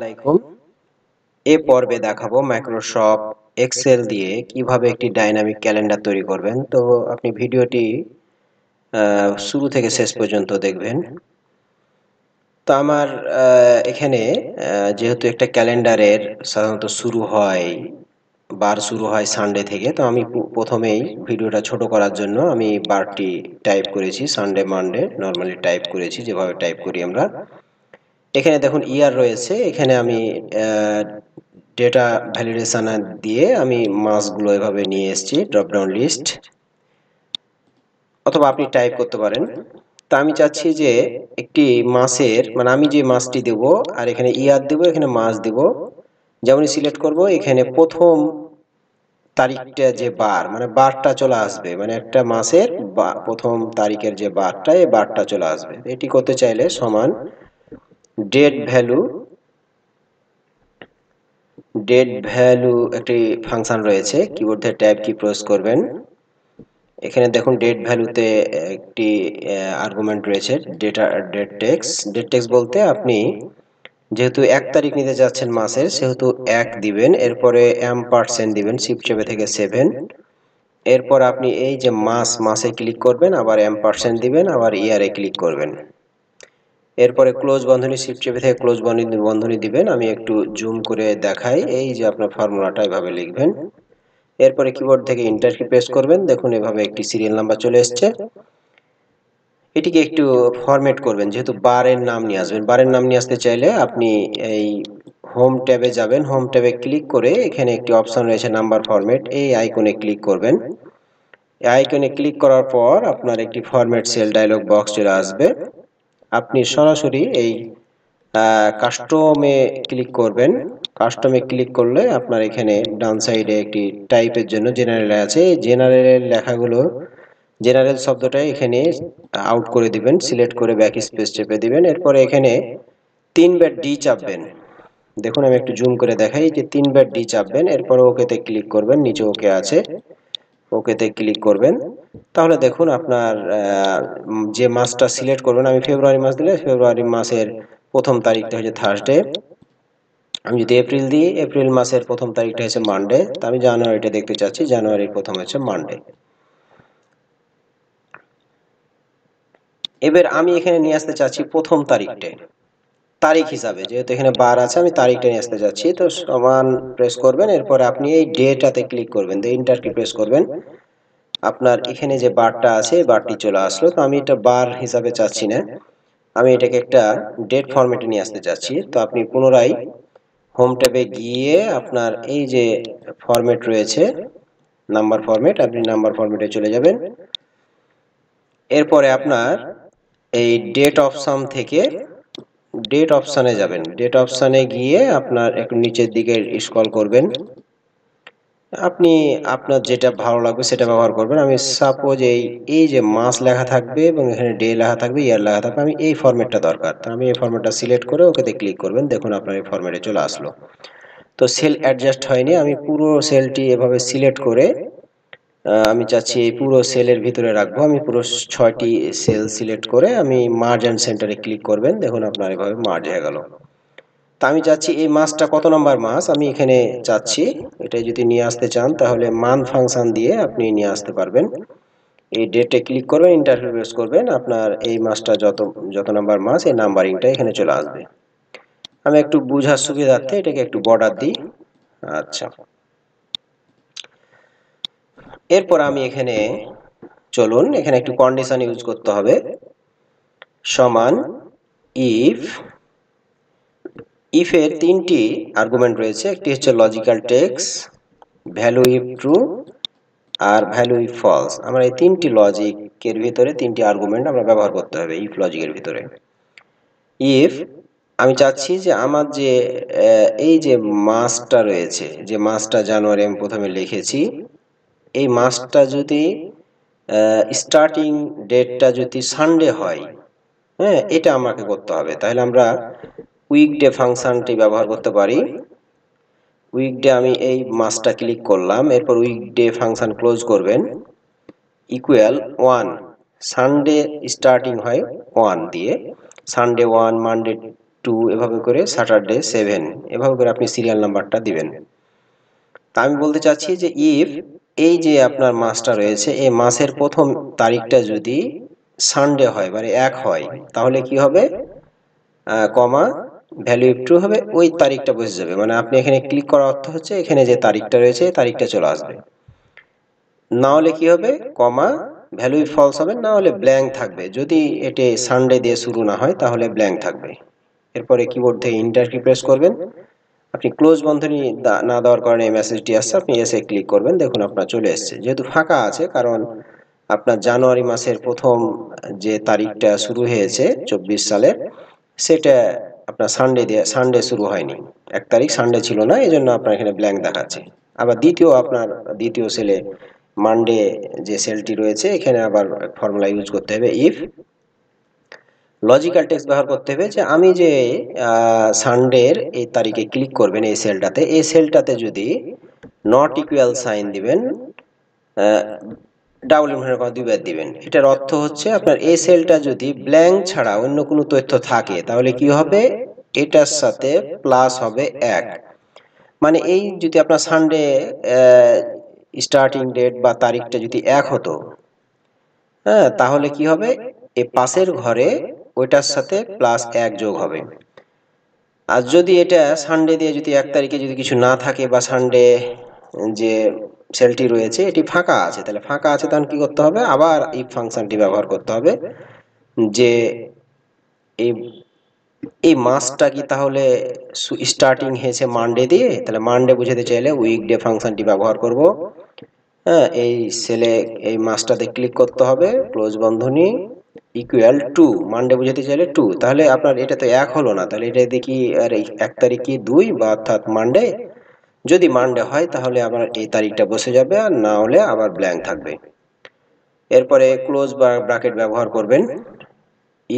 আসসালামাইকুম এ পর্বে দেখাবো মাইক্রোসফট এক্সেল দিয়ে কিভাবে একটি ডাইনামিক ক্যালেন্ডার তৈরি করবেন তো আপনি ভিডিওটি শুরু থেকে শেষ পর্যন্ত দেখবেন তো আমার এখানে যেহেতু একটা ক্যালেন্ডারের সাধারণত শুরু হয় বার শুরু হয় সানডে থেকে তো আমি প্রথমেই ভিডিওটা ছোট করার জন্য আমি বারটি টাইপ করেছি সানডে মানডে নর্মালি টাইপ করেছি যেভাবে টাইপ করি আমরা এখানে দেখুন ইয়ার রয়েছে এখানে আমি ডেটা ভ্যালিডেশান দিয়ে আমি মাসগুলো এভাবে নিয়ে এসেছি ড্রপডাউন লিস্ট অথবা আপনি টাইপ করতে পারেন তো আমি চাচ্ছি যে একটি মাসের মানে আমি যে মাসটি দেব আর এখানে ইয়ার দেব এখানে মাস দেব যেমনই সিলেক্ট করব এখানে প্রথম তারিখটা যে বার মানে বারটা চলে আসবে মানে একটা মাসের প্রথম তারিখের যে বারটা এই বারটা চলে আসবে এটি করতে চাইলে সমান ডেট ভ্যালু ডেট ভ্যালু একটি ফাংশন রয়েছে কিবোর্ডের ট্যাব কি প্রেস করবেন এখানে দেখুন ডেট ভ্যালুতে একটি আর্গুমেন্ট রয়েছে data date text date text বলতে আপনি যেহেতু এক তারিখ নিতে যাচ্ছেন মাসের সেহেতু এক দিবেন এরপরে এম পার্সেন্ট দিবেন শিফট চেপে থেকে সেভেন এরপর আপনি এই যে মাস মাসে ক্লিক করবেন আবার এম পার্সেন্ট দিবেন আবার ইয়ারে ক্লিক করবেন এরপরে ক্লোজ বন্ধনী শিফট চেপে থেকে ক্লোজ বন্ধনী দিবেন আমি একটু জুম করে দেখাই এই যে আপনার ফর্মুলাটা এভাবে লিখবেন এরপরে কিবোর্ড থেকে ইন্টার কি প্রেস করবেন দেখুন এভাবে একটি সিরিয়াল নাম্বার চলে এসছে এটিকে একটু ফরম্যাট করবেন যেহেতু বারের নাম নিয়ে আসবেন বারের নাম নিয়ে আসতে চাইলে আপনি এই হোম ট্যাবে যাবেন হোম ট্যাবে ক্লিক করে এখানে একটি অপশন রয়েছে নাম্বার ফরম্যাট এই আইকনে ক্লিক করবেন আইকনে ক্লিক করার পর আপনার একটি ফরম্যাট সেল ডায়লগ বক্স চলে আসবে আপনি সরাসরি এই কাস্টমে ক্লিক করবেন কাস্টমে ক্লিক করলে আপনার এখানে ডান সাইডে একটি টাইপের জন্য জেনারেল আছে জেনারেলের লেখাগুলো জেনারেল শব্দটা এখানে আউট করে দিবেন সিলেক্ট করে ব্যাক স্পেস চেপে দিবেন এরপরে এখানে তিন তিনবার ডি চাপবেন দেখুন আমি একটু জুম করে দেখাই যে তিন তিনবার ডি চাপবেন এরপরে ওকেতে ক্লিক করবেন নিচে ওকে আছে ওকেতে ক্লিক করবেন তাহলে দেখুন আপনার যে মাসটা সিলেক্ট করবেন আমি ফেব্রুয়ারি মাস দিলে ফেব্রুয়ারি মাসের প্রথম তারিখটা হচ্ছে থার্সডে আমি যদি এপ্রিল দিই এপ্রিল মাসের প্রথম তারিখটা হয়েছে মানডে তা আমি জানুয়ারিটা দেখতে চাচ্ছি জানুয়ারির প্রথম হচ্ছে মানডে এবার আমি এখানে নিয়ে আসতে চাচ্ছি প্রথম তারিখটা তারিখ হিসাবে যেহেতু এখানে বার আছে আমি তারিখটা নিয়ে আসতে যাচ্ছি তো সমান প্রেস করবেন এরপরে আপনি এই ডেটাতে ক্লিক করবেন দিয়ে ইন্টারকে প্রেস করবেন আপনার এখানে যে বারটা আছে বারটি চলে আসলো তো আমি এটা বার হিসাবে চাচ্ছি না আমি এটাকে একটা ডেট ফরম্যাটে নিয়ে আসতে চাচ্ছি তো আপনি পুনরায় হোম ট্যাবে গিয়ে আপনার এই যে ফরম্যাট রয়েছে নাম্বার ফরম্যাট আপনি নাম্বার ফরম্যাটে চলে যাবেন এরপরে আপনার এই ডেট অফ সাম থেকে ডেট অপশানে যাবেন ডেট অপশানে গিয়ে আপনার একটু নিচের দিকে স্কল করবেন আপনি আপনার যেটা ভালো লাগবে সেটা ব্যবহার করবেন আমি সাপোজ এই এই যে মাস লেখা থাকবে এবং এখানে ডে লেখা থাকবে ইয়ার লেখা থাকবে আমি এই ফর্মেটটা দরকার তো আমি এই ফর্মেটটা সিলেক্ট করে ওকেতে ক্লিক করবেন দেখুন আপনার এই ফর্মেটে চলে আসলো তো সেল অ্যাডজাস্ট হয়নি আমি পুরো সেলটি এভাবে সিলেক্ট করে আমি চাচ্ছি এই পুরো সেলের ভিতরে রাখবো আমি পুরো ছয়টি সেল সিলেক্ট করে আমি মার্জ অ্যান্ড সেন্টারে ক্লিক করবেন দেখুন আপনার এভাবে মার্জ হয়ে গেল তা আমি চাচ্ছি এই মাছটা কত নম্বর মাছ আমি এখানে চাচ্ছি এটা যদি নিয়ে আসতে চান তাহলে মান ফাংশন দিয়ে আপনি নিয়ে আসতে পারবেন এই ডেটে ক্লিক করবেন ইন্টারফেস করবেন আপনার এই মাছটা যত যত নম্বর মাছ এই নাম্বারিংটা এখানে চলে আসবে আমি একটু বোঝার সুবিধার্থে এটাকে একটু বর্ডার দিই আচ্ছা এরপর আমি এখানে চলুন এখানে একটু কন্ডিশন ইউজ করতে হবে সমান ইফ ইফের তিনটি আর্গুমেন্ট রয়েছে একটি হচ্ছে logical text value if true আর ভ্যালু ইফ ফলস আমরা এই তিনটি লজিকের ভিতরে তিনটি আর্গুমেন্ট আমরা ব্যবহার করতে হবে ইফ লজিকের ভিতরে ইফ আমি চাচ্ছি যে আমার যে এই যে মাসটা রয়েছে যে মাসটা জানুয়ারি আমি প্রথমে লিখেছি এই মাসটা যদি স্টার্টিং ডেটটা যদি সানডে হয় হ্যাঁ এটা আমাকে করতে হবে তাহলে আমরা উইকডে ফাংশনটি ব্যবহার করতে পারি উইকডে আমি এই মাসটা ক্লিক করলাম এরপর উইকডে ফাংশন ক্লোজ করবেন ইকুয়াল ওয়ান সানডে স্টার্টিং হয় ওয়ান দিয়ে সানডে ওয়ান মানডে টু এভাবে করে স্যাটারডে সেভেন এভাবে করে আপনি সিরিয়াল নাম্বারটা দিবেন তা আমি বলতে চাচ্ছি যে ইফ এই যে আপনার মাসটা রয়েছে এই মাসের প্রথম তারিখটা যদি সানডে হয় মানে এক হয় তাহলে কি হবে কমা ভ্যালু টু হবে ওই তারিখটা বসে যাবে মানে আপনি এখানে ক্লিক করার অর্থ হচ্ছে এখানে যে তারিখটা রয়েছে তারিখটা চলে আসবে না হলে কি হবে কমা ভ্যালু ফলস হবে না হলে ব্ল্যাঙ্ক থাকবে যদি এটি সানডে দিয়ে শুরু না হয় তাহলে ব্ল্যাঙ্ক থাকবে এরপরে কিবোর্ড থেকে ইন্টার কি প্রেস করবেন আপনি ক্লোজ বন্ধনী না দেওয়ার কারণে এই মেসেজটি আসছে আপনি এসে ক্লিক করবেন দেখুন আপনার চলে এসছে যেহেতু ফাঁকা আছে কারণ আপনার জানুয়ারি মাসের প্রথম যে তারিখটা শুরু হয়েছে চব্বিশ সালের সেটা আপনার সানডে দিয়ে সানডে শুরু হয়নি এক তারিখ সানডে ছিল না এই জন্য আপনার এখানে ব্ল্যাঙ্ক দেখাচ্ছে আবার দ্বিতীয় আপনার দ্বিতীয় সেলে মানডে যে সেলটি রয়েছে এখানে আবার ফর্মুলা ইউজ করতে হবে ইফ লজিক্যাল টেক্সট ব্যবহার করতে হবে যে আমি যে সানডের এই তারিখে ক্লিক করবেন এই সেলটাতে এই সেলটাতে যদি নট ইকুয়াল সাইন দিবেন ডাবল ইনভার্টেড কমা দুইবার দিবেন এটার অর্থ হচ্ছে আপনার এই সেলটা যদি ব্ল্যাঙ্ক ছাড়া অন্য কোনো তথ্য থাকে তাহলে কি হবে এটার সাথে প্লাস হবে এক মানে এই যদি আপনার সানডে স্টার্টিং ডেট বা তারিখটা যদি এক হতো হ্যাঁ তাহলে কি হবে এ পাশের ঘরে ওইটার সাথে প্লাস এক যোগ হবে আর যদি এটা সানডে দিয়ে যদি এক তারিখে যদি কিছু না থাকে বা সানডে যে সেলটি রয়েছে এটি ফাঁকা আছে তাহলে ফাঁকা আছে তখন কি করতে হবে আবার এই ফাংশনটি ব্যবহার করতে হবে যে এই এই মাসটা কি তাহলে স্টার্টিং হয়েছে মানডে দিয়ে তাহলে মানডে বুঝাতে চাইলে উইকডে ফাংশনটি ব্যবহার করব হ্যাঁ এই সেলে এই মাসটাতে ক্লিক করতে হবে ক্লোজ বন্ধনী ইকুয়াল টু মানডে বোঝাতে চাইলে টু তাহলে আপনার এটা তো এক হলো না তাহলে এটা দেখি আর এক তারিখ কি দুই বা অর্থাৎ মানডে যদি মানডে হয় তাহলে আমার এই তারিখটা বসে যাবে আর না হলে আবার ব্ল্যাঙ্ক থাকবে এরপরে ক্লোজ বা ব্র্যাকেট ব্যবহার করবেন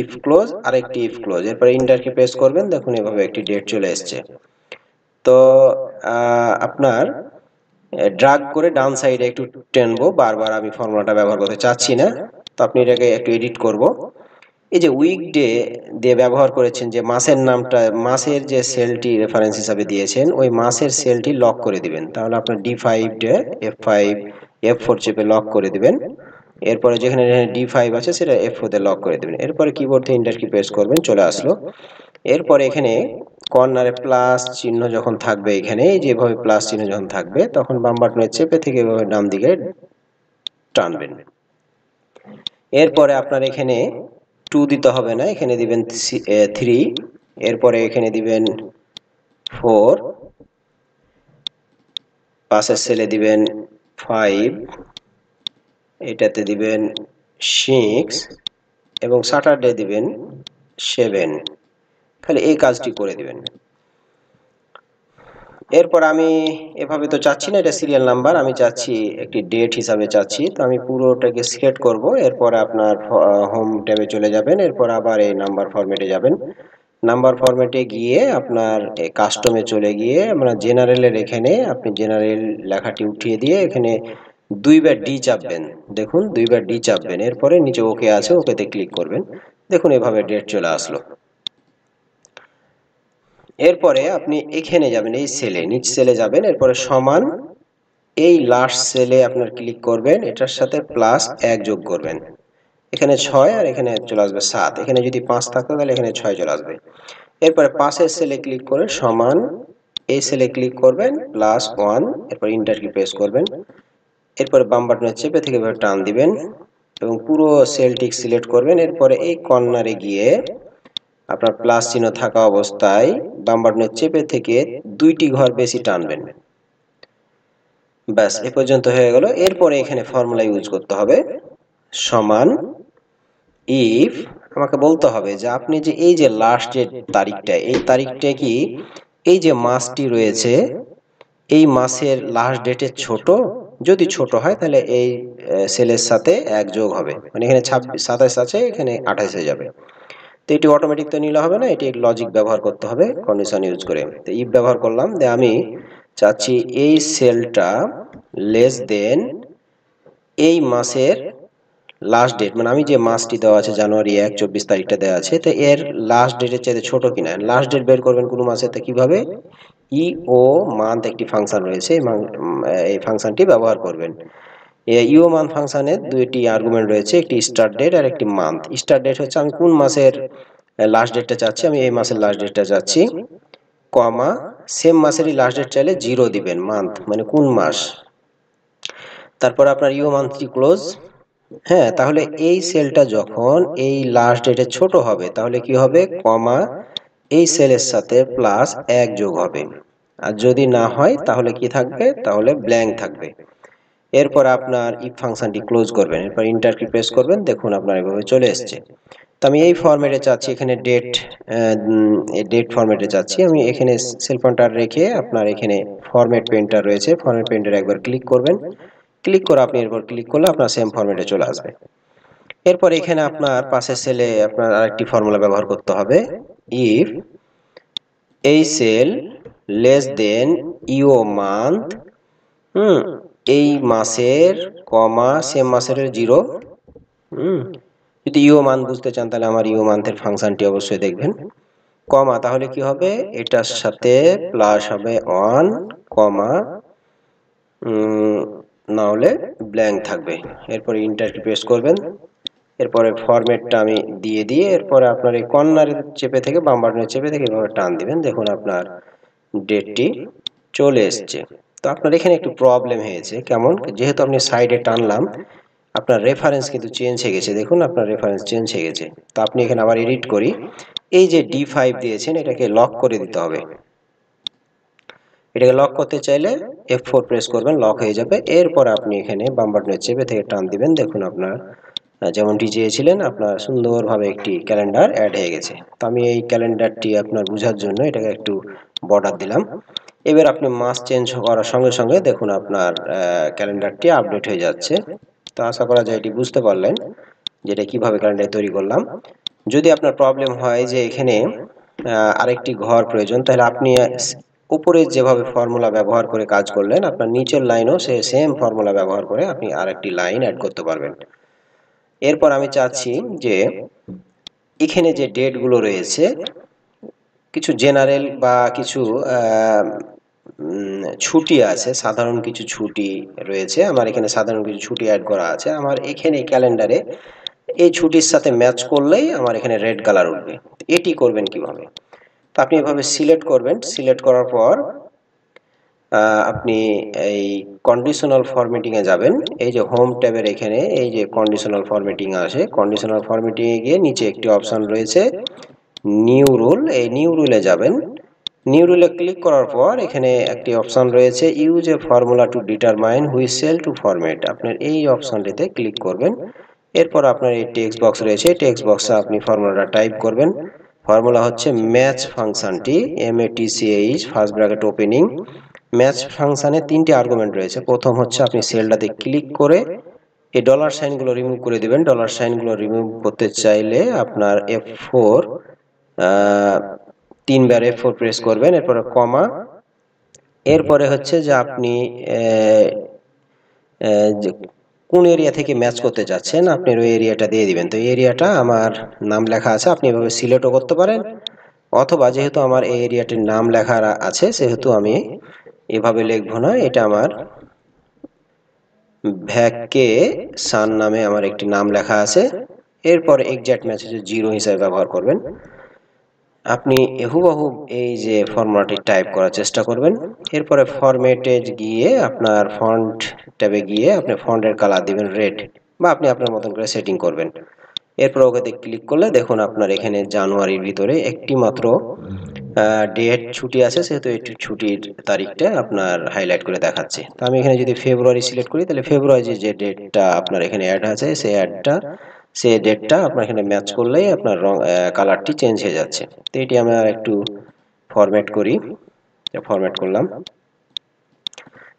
ইফ ক্লোজ আর একটি ইফ ক্লোজ এরপরে ইন্টারকে প্রেস করবেন দেখুন এভাবে একটি ডেট চলে এসছে তো আপনার ড্রাগ করে ডান সাইডে একটু টেনবো বারবার আমি ফর্মুলাটা ব্যবহার করতে চাচ্ছি না তো আপনি এটাকে একটু এডিট করব এই যে উইকডে দিয়ে ব্যবহার করেছেন যে মাসের নামটা মাসের যে সেলটি রেফারেন্স হিসাবে দিয়েছেন ওই মাসের সেলটি লক করে দিবেন তাহলে আপনার ডি ফাইভ ডে এফ ফাইভ এফ ফোর চেপে লক করে দিবেন এরপরে যেখানে ডি ফাইভ আছে সেটা এফ ফোরতে লক করে দেবেন এরপরে কিবোর্ড থেকে ইন্টার কি প্রেস করবেন চলে আসলো এরপরে এখানে কর্নারে প্লাস চিহ্ন যখন থাকবে এখানে যেভাবে প্লাস চিহ্ন যখন থাকবে তখন বাম বাটনের চেপে থেকে এভাবে ডান দিকে টানবেন এরপরে আপনার এখানে টু দিতে হবে না এখানে দিবেন থ্রি এরপরে এখানে দিবেন ফোর পাশের সেলে দিবেন ফাইভ এটাতে দিবেন সিক্স এবং স্যাটারডে দিবেন সেভেন খালি এই কাজটি করে দিবেন এরপর আমি এভাবে তো চাচ্ছি না এটা সিরিয়াল নাম্বার আমি চাচ্ছি একটি ডেট হিসাবে চাচ্ছি তো আমি পুরোটাকে সিলেক্ট করব এরপর আপনার হোম ট্যাবে চলে যাবেন এরপর আবার এই নাম্বার ফরম্যাটে যাবেন নাম্বার ফরম্যাটে গিয়ে আপনার কাস্টমে চলে গিয়ে আমরা জেনারেলের এখানে আপনি জেনারেল লেখাটি উঠিয়ে দিয়ে এখানে দুইবার ডি চাপবেন দেখুন দুইবার ডি চাপবেন এরপরে নিচে ওকে আছে ওকেতে ক্লিক করবেন দেখুন এভাবে ডেট চলে আসলো এরপরে আপনি এখানে যাবেন এই সেলে নিচ সেলে যাবেন এরপরে সমান এই লাস্ট সেলে আপনার ক্লিক করবেন এটার সাথে প্লাস এক যোগ করবেন এখানে ছয় আর এখানে চলে আসবে সাত এখানে যদি পাঁচ থাকতো তাহলে এখানে ছয় চলে আসবে এরপরে পাশের সেলে ক্লিক করে সমান এই সেলে ক্লিক করবেন প্লাস ওয়ান এরপর ইন্টার কি প্রেস করবেন এরপরে বাম বাটনের চেপে থেকে টান দিবেন এবং পুরো সেলটি সিলেক্ট করবেন এরপরে এই কর্নারে গিয়ে আপনার প্লাস চিহ্ন থাকা অবস্থায় বাম বাটনে চেপে থেকে দুইটি ঘর বেশি টানবেন ব্যাস এ পর্যন্ত হয়ে গেল এরপরে এখানে ফর্মুলা ইউজ করতে হবে সমান ইফ আমাকে বলতে হবে যে আপনি যে এই যে লাস্ট যে তারিখটা এই তারিখটা কি এই যে মাসটি রয়েছে এই মাসের লাস্ট ডেটে ছোট যদি ছোট হয় তাহলে এই সেলের সাথে এক যোগ হবে মানে এখানে ছাব্বিশ সাতাশ আছে এখানে আঠাশে যাবে তো এটি অটোমেটিক তো নিলে হবে না এটি লজিক ব্যবহার করতে হবে কন্ডিশন ইউজ করে তো ইফ ব্যবহার করলাম যে আমি চাচ্ছি এই সেলটা লেস দেন এই মাসের লাস্ট ডেট মানে আমি যে মাসটি দেওয়া আছে জানুয়ারি এক চব্বিশ তারিখটা দেওয়া আছে তো এর লাস্ট ডেটের চাইতে ছোটো কিনা লাস্ট ডেট বের করবেন কোনো মাসে তো কীভাবে ই e, ও মান্থ একটি ফাংশন রয়েছে এই ফাংশনটি ব্যবহার করবেন ইউ মান ফাংশানের দুইটি আর্গুমেন্ট রয়েছে একটি স্টার্ট ডেট আর একটি মান্থ স্টার্ট ডেট হচ্ছে আমি কোন মাসের লাস্ট ডেটটা চাচ্ছি আমি এই মাসের লাস্ট ডেটটা চাচ্ছি কমা সেম মাসেরই লাস্ট ডেট চাইলে জিরো দিবেন মান্থ মানে কোন মাস তারপর আপনার ইউ মান্থটি ক্লোজ হ্যাঁ তাহলে এই সেলটা যখন এই লাস্ট ডেটে ছোট হবে তাহলে কি হবে কমা এই সেলের সাথে প্লাস এক যোগ হবে আর যদি না হয় তাহলে কি থাকবে তাহলে ব্ল্যাঙ্ক থাকবে এরপর আপনার ইফ ফাংশনটি ক্লোজ করবেন এরপর ইন্টারকি প্রেস করবেন দেখুন আপনার এভাবে চলে এসছে তো আমি এই ফরম্যাটে চাচ্ছি এখানে ডেট ডেট ফরম্যাটে চাচ্ছি আমি এখানে সেলফোনটার রেখে আপনার এখানে ফরম্যাট পেন্টার রয়েছে ফরম্যাট পেন্টার একবার ক্লিক করবেন ক্লিক করে আপনি এরপর ক্লিক করলে আপনার সেম ফরম্যাটে চলে আসবে এরপর এখানে আপনার পাশে সেলে আপনার আরেকটি ফর্মুলা ব্যবহার করতে হবে ইফ এই সেল লেস দেন ইও মান্থ হুম এই মাসের কমা সে মাসের জিরো হুম যদি ইও মান বুঝতে চান তাহলে আমার ইও মান্থের ফাংশনটি অবশ্যই দেখবেন কমা তাহলে কি হবে এটার সাথে প্লাস হবে অন কমা না হলে ব্ল্যাঙ্ক থাকবে এরপর ইন্টারটি প্রেস করবেন এরপরে ফরম্যাটটা আমি দিয়ে দিয়ে এরপরে আপনার এই কর্নারে চেপে থেকে বাম চেপে থেকে এভাবে টান দিবেন দেখুন আপনার ডেটটি চলে এসছে তো আপনার এখানে একটু প্রবলেম হয়েছে কেমন যেহেতু আপনি সাইডে টানলাম আপনার রেফারেন্স কিন্তু চেঞ্জ হয়ে গেছে দেখুন আপনার রেফারেন্স চেঞ্জ হয়ে গেছে তো আপনি এখানে আবার এডিট করি এই যে ডি ফাইভ দিয়েছেন এটাকে লক করে দিতে হবে এটাকে লক করতে চাইলে এফ ফোর প্রেস করবেন লক হয়ে যাবে এরপর আপনি এখানে বাম্বাটনের চেপে থেকে টান দিবেন দেখুন আপনার যেমনটি চেয়েছিলেন আপনার সুন্দরভাবে একটি ক্যালেন্ডার অ্যাড হয়ে গেছে তো আমি এই ক্যালেন্ডারটি আপনার বোঝার জন্য এটাকে একটু বর্ডার দিলাম এবার আপনি মাস চেঞ্জ করার সঙ্গে সঙ্গে দেখুন আপনার ক্যালেন্ডারটি আপডেট হয়ে যাচ্ছে তো আশা করা যায় এটি বুঝতে পারলেন যেটা কিভাবে ক্যালেন্ডার তৈরি করলাম যদি আপনার প্রবলেম হয় যে এখানে আরেকটি ঘর প্রয়োজন তাহলে আপনি উপরে যেভাবে ফর্মুলা ব্যবহার করে কাজ করলেন আপনার নিচের লাইনও সে সেম ফর্মুলা ব্যবহার করে আপনি আরেকটি লাইন অ্যাড করতে পারবেন এরপর আমি চাচ্ছি যে এখানে যে ডেটগুলো রয়েছে কিছু জেনারেল বা কিছু ছুটি আছে সাধারণ কিছু ছুটি রয়েছে আমার এখানে সাধারণ কিছু ছুটি অ্যাড করা আছে আমার এখানে ক্যালেন্ডারে এই ছুটির সাথে ম্যাচ করলেই আমার এখানে রেড কালার উঠবে এটি করবেন কিভাবে তো আপনি এভাবে সিলেক্ট করবেন সিলেক্ট করার পর আপনি এই কন্ডিশনাল ফর্মেটিংয়ে যাবেন এই যে হোম ট্যাবের এখানে এই যে কন্ডিশনাল ফরম্যাটিং আসে কন্ডিশনাল ফর্মেটিংয়ে গিয়ে নিচে একটি অপশান রয়েছে নিউ রুল এই নিউ রুলে যাবেন নিউ রুলে ক্লিক করার পর এখানে একটি অপশান রয়েছে use a formula to determine which cells to format আপনার এই অপশানটিতে ক্লিক করবেন এরপর আপনার এই টেক্সট বক্স রয়েছে টেক্সট বক্সে আপনি ফর্মুলাটা টাইপ করবেন ফর্মুলা হচ্ছে ম্যাচ ফাংশানটি M A T C H first bracket opening match ফাংশানে তিনটি আর্গুমেন্ট রয়েছে প্রথম হচ্ছে আপনি সেলটাতে ক্লিক করে এই ডলার সাইনগুলো রিমুভ করে দেবেন ডলার সাইনগুলো রিমুভ করতে চাইলে আপনার এফ ফোর তিনবার এফ ফোর প্রেস করবেন এরপরে কমা এরপরে হচ্ছে যে আপনি কোন এরিয়া থেকে ম্যাচ করতে যাচ্ছেন আপনি ওই এরিয়াটা দিয়ে দিবেন তো এরিয়াটা আমার নাম লেখা আছে আপনি এভাবে সিলেক্টও করতে পারেন অথবা যেহেতু আমার এই এরিয়াটির নাম লেখা আছে সেহেতু আমি এভাবে লিখব না এটা আমার ভ্যাককে সান নামে আমার একটি নাম লেখা আছে এরপর এক্স্যাক্ট ম্যাচে জিরো হিসাবে ব্যবহার করবেন আপনি হুবাহু এই যে ফর্মুলাটি টাইপ করার চেষ্টা করবেন এরপরে ফরম্যাটে গিয়ে আপনার ফন্ট ট্যাবে গিয়ে আপনি ফন্টের কালার দিবেন রেড বা আপনি আপনার মতন করে সেটিং করবেন এরপর ওকে ক্লিক করলে দেখুন আপনার এখানে জানুয়ারির ভিতরে একটি মাত্র ডেট ছুটি আছে সেহেতু একটু ছুটির তারিখটা আপনার হাইলাইট করে দেখাচ্ছে তো আমি এখানে যদি ফেব্রুয়ারি সিলেক্ট করি তাহলে ফেব্রুয়ারি যে ডেটটা আপনার এখানে অ্যাড আছে সেই অ্যাডটা সে ডেটটা আপনার এখানে ম্যাচ করলেই আপনার রং কালারটি চেঞ্জ হয়ে যাচ্ছে তো এটি আমরা একটু ফরম্যাট করি ফরম্যাট করলাম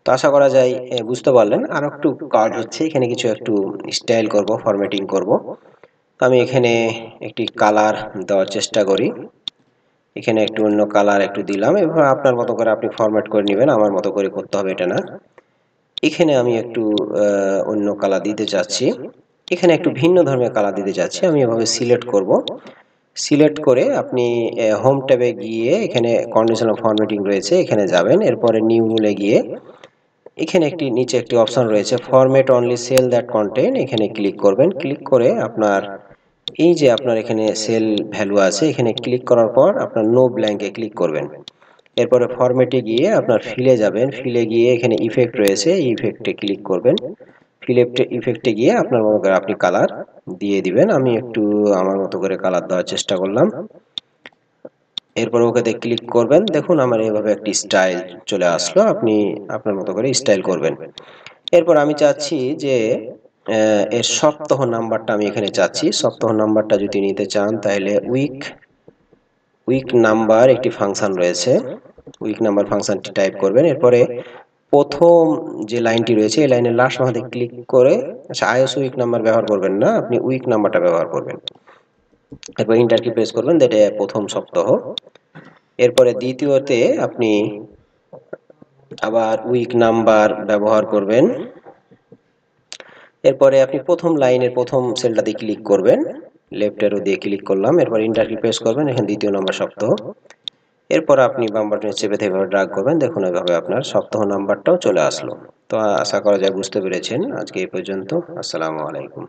তো আশা করা যায় বুঝতে পারলেন আর একটু কার্ড হচ্ছে এখানে কিছু একটু স্টাইল করব ফরম্যাটিং করব আমি এখানে একটি কালার দেওয়ার চেষ্টা করি এখানে একটু অন্য কালার একটু দিলাম এবং আপনার মতো করে আপনি ফরম্যাট করে নেবেন আমার মতো করে করতে হবে এটা না এখানে আমি একটু অন্য কালার দিতে চাচ্ছি এখানে একটু ভিন্ন ধর্মের কালার দিতে যাচ্ছি আমি এভাবে সিলেক্ট করব সিলেক্ট করে আপনি হোম ট্যাবে গিয়ে এখানে কন্ডিশনাল ফরম্যাটিং রয়েছে এখানে যাবেন এরপরে নিউ রুলে গিয়ে এখানে একটি নিচে একটি অপশন রয়েছে format only cell that content এখানে ক্লিক করবেন ক্লিক করে আপনার এই যে আপনার এখানে সেল ভ্যালু আছে এখানে ক্লিক করার পর আপনার নো ব্ল্যাঙ্কে ক্লিক করবেন এরপরে ফরম্যাটে গিয়ে আপনার ফিলে যাবেন ফিলে গিয়ে এখানে ইফেক্ট রয়েছে ইফেক্টে ক্লিক করবেন ফিলেপটে ইফেক্টে গিয়ে আপনার মনে করে আপনি কালার দিয়ে দিবেন আমি একটু আমার মতো করে কালার দেওয়ার চেষ্টা করলাম এরপর ওকেতে ক্লিক করবেন দেখুন আমার এইভাবে একটি স্টাইল চলে আসলো আপনি আপনার মতো করে স্টাইল করবেন এরপর আমি চাচ্ছি যে এর সপ্তাহ নাম্বারটা আমি এখানে চাচ্ছি সপ্তাহ নাম্বারটা যদি নিতে চান তাহলে উইক উইক নাম্বার একটি ফাংশন রয়েছে উইক নাম্বার ফাংশনটি টাইপ করবেন এরপরে প্রথম যে লাইনটি রয়েছে এই লাইনের লাস্ট মাহাতে ক্লিক করে আচ্ছা আইএস উইক নাম্বার ব্যবহার করবেন না আপনি উইক নাম্বারটা ব্যবহার করবেন এরপর ইন্টার কি প্রেস করবেন দ্যাট প্রথম সপ্তাহ এরপরে দ্বিতীয়তে আপনি আবার উইক নাম্বার ব্যবহার করবেন এরপরে আপনি প্রথম লাইনের প্রথম সেলটাতে ক্লিক করবেন লেফট অ্যারো দিয়ে ক্লিক করলাম এরপর ইন্টার কি প্রেস করবেন এখানে দ্বিতীয় নাম্বার সপ্তাহ এরপর আপনি বাম বাটনে চেপে থেকে ড্রাগ করবেন দেখুন এভাবে আপনার সপ্তাহ নাম্বারটাও চলে আসলো তো আশা করা যায় বুঝতে পেরেছেন আজকে এই পর্যন্ত আসসালামু আলাইকুম